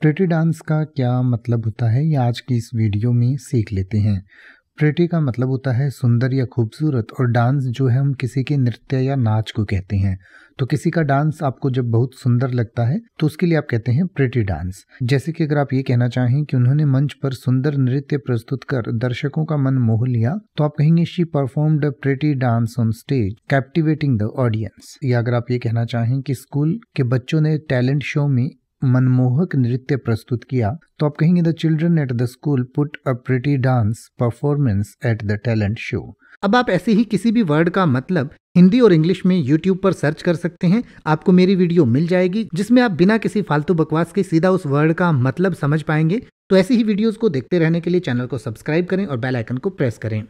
pretty dance का क्या मतलब होता है ये आज की इस वीडियो में सीख लेते हैं प्रेटी का मतलब होता है सुंदर या खूबसूरत और डांस जो है हम किसी के नृत्य या नाच को कहते हैं तो किसी का डांस आपको जब बहुत सुंदर लगता है तो उसके लिए आप कहते हैं प्रेटी डांस जैसे कि अगर आप ये कहना चाहें कि उन्होंने मंच पर सुंदर नृत्य प्रस्तुत कर दर्शकों का मन मोह लिया तो आप कहेंगे she performed a pretty dance on stage captivating the audience या अगर आप ये कहना चाहें कि स्कूल के बच्चों ने टैलेंट शो में मनमोहक नृत्य प्रस्तुत किया तो आप कहेंगे the children at the school put a pretty dance performance at the talent show अब आप ऐसे ही किसी भी वर्ड का मतलब हिंदी और इंग्लिश में यूट्यूब पर सर्च कर सकते हैं आपको मेरी वीडियो मिल जाएगी जिसमें आप बिना किसी फालतू बकवास के सीधा उस वर्ड का मतलब समझ पाएंगे तो ऐसी ही वीडियोस को देखते रहने के लिए चैनल को सब्सक्राइब करें और बेल आइकन को प्रेस करें